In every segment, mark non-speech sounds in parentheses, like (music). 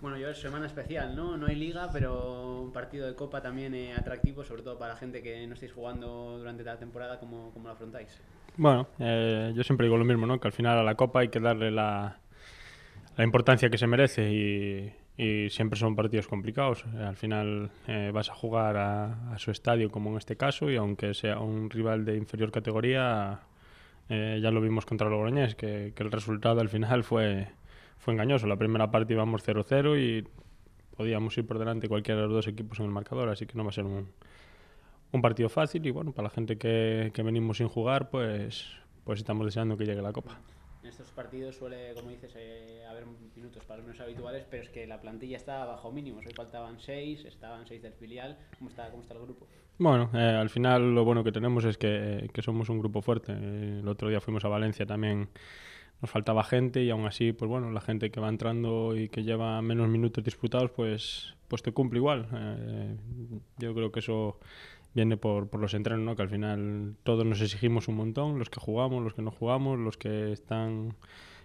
Bueno, yo es semana especial, ¿no? No hay liga, pero un partido de copa también eh, atractivo, sobre todo para gente que no estáis jugando durante la temporada, ¿cómo, cómo lo afrontáis? Bueno, eh, yo siempre digo lo mismo, ¿no? Que al final a la copa hay que darle la, importancia que se merece y, siempre son partidos complicados. Eh, al final vas a jugar a, su estadio, como en este caso, y aunque sea un rival de inferior categoría, ya lo vimos contra Logroñés, que, que el resultado al final fue fue engañoso. La primera parte íbamos 0-0 y podíamos ir por delante cualquiera de los dos equipos en el marcador, así que no va a ser un, partido fácil y bueno, para la gente que, que, venimos sin jugar, pues, pues estamos deseando que llegue la Copa. En estos partidos suele, como dices, eh, haber minutos para los habituales, pero es que la plantilla está bajo mínimos. Hoy faltaban seis, estaban seis del filial. ¿Cómo está, cómo está el grupo? Bueno, eh, al final lo bueno que tenemos es que, que somos un grupo fuerte. Eh, el otro día fuimos a Valencia también nos faltaba gente y aún así, pues bueno, la gente que va entrando y que lleva menos minutos disputados, pues, pues te cumple igual. Eh, yo creo que eso viene por, los entrenos, ¿no? Que al final todos nos exigimos un montón, los que jugamos, los que no jugamos, los que están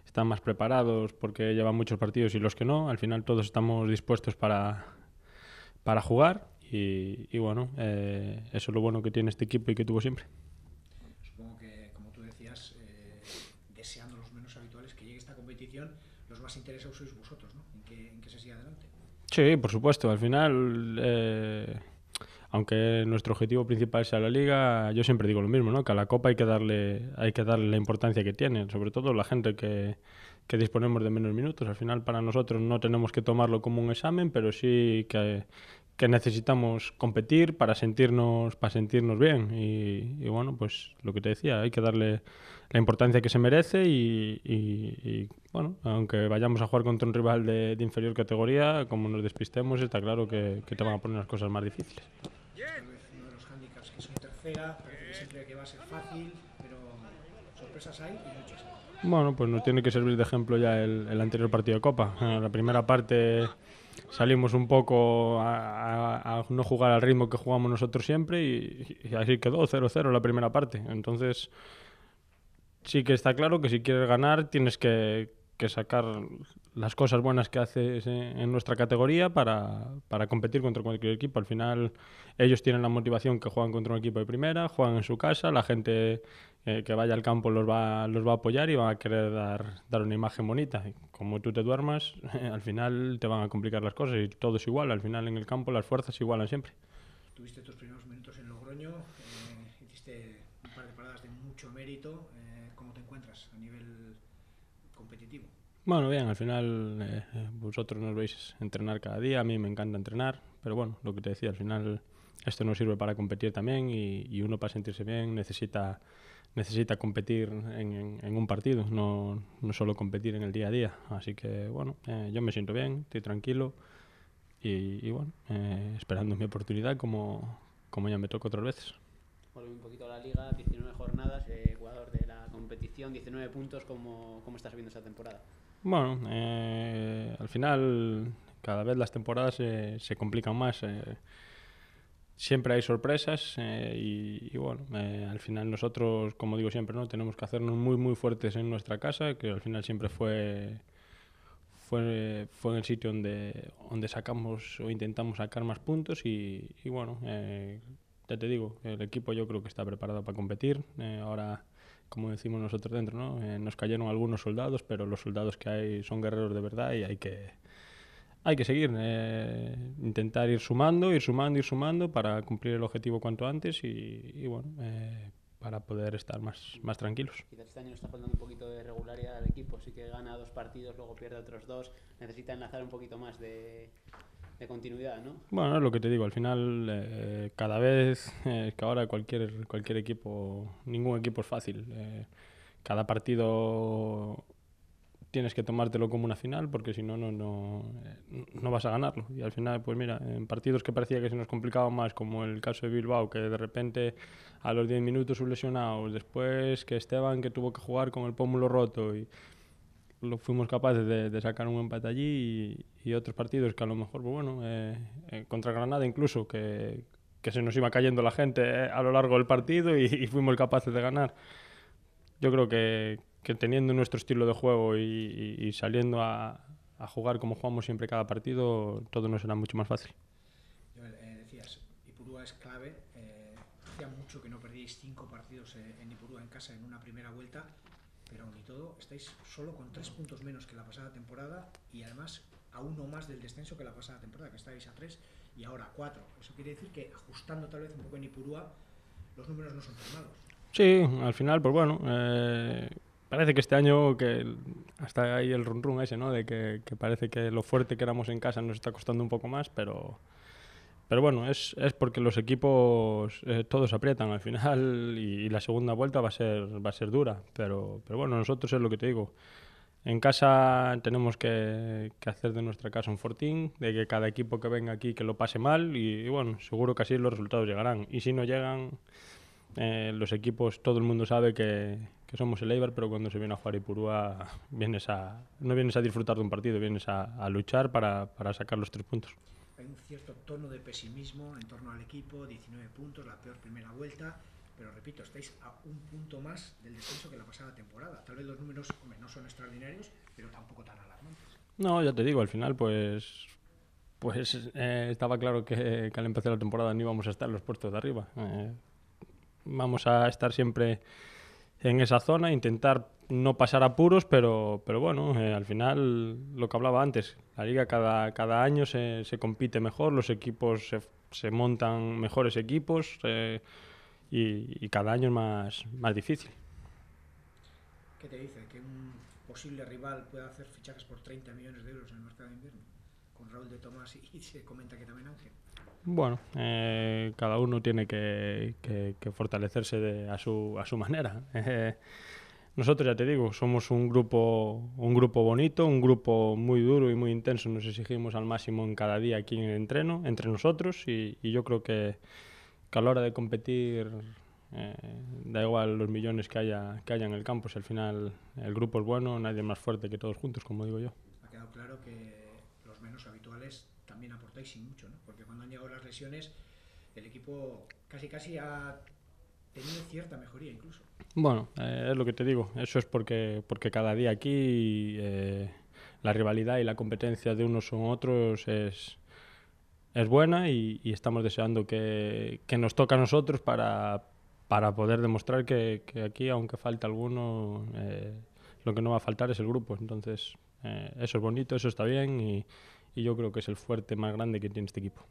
están más preparados porque llevan muchos partidos y los que no, al final todos estamos dispuestos para, para jugar y, bueno, eh, eso es lo bueno que tiene este equipo y que tuvo siempre. los más interesados sois vosotros, ¿no? En que, se siga adelante. Sí, por supuesto. Al final, eh, aunque nuestro objetivo principal sea la liga, yo siempre digo lo mismo, ¿no? Que a la copa hay que darle, hay que darle la importancia que tiene, sobre todo la gente que, que disponemos de menos minutos. Al final, para nosotros no tenemos que tomarlo como un examen, pero sí que, que necesitamos competir para sentirnos, para sentirnos bien. Y, bueno, pues lo que te decía, hay que darle la importancia que se merece y, bueno, aunque vayamos a jugar contra un rival de, inferior categoría, como nos despistemos, está claro que, te van a poner las cosas más difíciles. Bueno, pues nos tiene que servir de ejemplo ya el, el anterior partido de Copa. La primera parte salimos un poco a, no jugar al ritmo que jugamos nosotros siempre y, así quedó 0-0 la primera parte. Entonces, sí que está claro que si quieres ganar tienes que, sacar las cosas buenas que haces en nuestra categoría para, para, competir contra cualquier equipo. Al final ellos tienen la motivación que juegan contra un equipo de primera, juegan en su casa, la gente eh, que vaya al campo los va, los va a apoyar y van a querer dar, dar una imagen bonita. Y como tú te duermas, (laughs) al final te van a complicar las cosas y todo es igual. Al final en el campo las fuerzas igualan siempre. Tuviste tus primeros minutos en Logroño, eh, hiciste un par de paradas de mucho mérito. Eh, ¿Cómo te encuentras a nivel competitivo? Bueno, bien, al final vosotros nos veis entrenar cada día, a mí me encanta entrenar, pero bueno, lo que te decía, al final esto nos sirve para competir también y, y uno para sentirse bien necesita necesita competir en, en, un partido, no, no, solo competir en el día a día. Así que bueno, eh, yo me siento bien, estoy tranquilo y, bueno, eh, esperando mi oportunidad como, como ya me tocó otras veces. Volví un poquito a la liga, 19 jornadas, eh, de la competición, 19 puntos, ¿cómo, cómo estás viendo esa temporada? Bueno, eh, al final cada vez las temporadas se complican más siempre hay sorpresas eh, y, bueno, eh, al final nosotros, como digo siempre, ¿no? tenemos que hacernos muy, muy fuertes en nuestra casa, que al final siempre fue, fue, en el sitio donde, donde sacamos o intentamos sacar más puntos y, bueno, eh, ya te digo, el equipo yo creo que está preparado para competir. ahora, como decimos nosotros dentro, ¿no? nos cayeron algunos soldados, pero los soldados que hay son guerreros de verdad y hay que hay que seguir, eh, intentar ir sumando, ir sumando, ir sumando para cumplir el objetivo cuanto antes y, y bueno, eh, para poder estar más, más tranquilos. Quizás este año nos está faltando un poquito de regularidad al equipo, sí que gana dos partidos, luego pierde otros dos, necesita enlazar un poquito más de, de continuidad, ¿no? Bueno, es lo que te digo, al final eh, cada vez, es eh, que ahora cualquier, cualquier equipo, ningún equipo es fácil, cada partido tienes que tomártelo como una final porque si no, no, no, no vas a ganarlo. Y al final, pues mira, en partidos que parecía que se nos complicaba más, como el caso de Bilbao, que de repente a los 10 minutos un lesionado, después que Esteban que tuvo que jugar con el pómulo roto y lo fuimos capaces de, sacar un empate allí y, otros partidos que a lo mejor, pues bueno, eh, eh, contra Granada incluso, que, que, se nos iba cayendo la gente eh, a lo largo del partido y fuimos capaces de ganar. Yo creo que, que teniendo nuestro estilo de juego y, y, saliendo a, a, jugar como jugamos siempre cada partido, todo nos será mucho más fácil. Eh, decías, Ipurúa es clave. Eh, hacía mucho que no perdíais cinco partidos eh, en Ipurúa en casa en una primera vuelta, pero aún y todo estáis solo con tres puntos menos que la pasada temporada y además a uno más del descenso que la pasada temporada, que estáis a tres y ahora a cuatro. Eso quiere decir que ajustando tal vez un poco en Ipurúa, los números no son tan Sí, al final, pues bueno, eh, parece que este año que hasta ahí el run run ese, ¿no? De que, parece que lo fuerte que éramos en casa nos está costando un poco más, pero pero bueno, es, es porque los equipos eh, todos aprietan al final (laughs) y, la segunda vuelta va a ser va a ser dura, pero pero bueno, nosotros es lo que te digo. En casa tenemos que, hacer de nuestra casa un fortín, de que cada equipo que venga aquí que lo pase mal y, bueno, seguro que así los resultados llegarán. Y si no llegan, eh, los equipos, todo el mundo sabe que, somos el Eibar, pero cuando se viene a jugar Ipurúa vienes a, no vienes a disfrutar de un partido, vienes a, luchar para, para, sacar los tres puntos. Hay un cierto tono de pesimismo en torno al equipo, 19 puntos, la peor primera vuelta, pero repito, estáis a un punto más del descenso que la pasada temporada. Tal vez los números no son extraordinarios, pero tampoco tan alarmantes. No, ya te digo, al final pues pues eh, estaba claro que, al empezar la temporada no íbamos a estar en los puestos de arriba. Eh, vamos a estar siempre en esa zona, intentar no pasar apuros, pero, pero bueno, eh, al final lo que hablaba antes, la liga cada, cada año se, compite mejor, los equipos se, montan mejores equipos eh, y, cada año es más, más difícil. ¿Qué te dice? ¿Que un posible rival pueda hacer fichajes por 30 millones de euros en el mercado de invierno? con Raúl de Tomás y, se comenta que también Ángel. Bueno, eh, cada uno tiene que, fortalecerse a, su, a su manera. Eh, nosotros ya te digo, somos un grupo, un grupo bonito, un grupo muy duro y muy intenso. Nos exigimos al máximo en cada día aquí en el entreno, entre nosotros, y, yo creo que, a la hora de competir eh, da igual los millones que haya, que haya en el campo. Si al final el grupo es bueno, nadie es más fuerte que todos juntos, como digo yo. Ha quedado claro que también aportáis y mucho, ¿no? Porque cuando han llegado las lesiones, el equipo casi casi ha tenido cierta mejoría incluso. Bueno, eh, es lo que te digo. Eso es porque, porque cada día aquí eh, la rivalidad y la competencia de unos con otros es, es buena y, y estamos deseando que, que, nos toque a nosotros para, para poder demostrar que, que, aquí, aunque falta alguno, eh, lo que no va a faltar es el grupo. Entonces, eh, eso es bonito, eso está bien y y yo creo que es el fuerte más grande que tiene este equipo.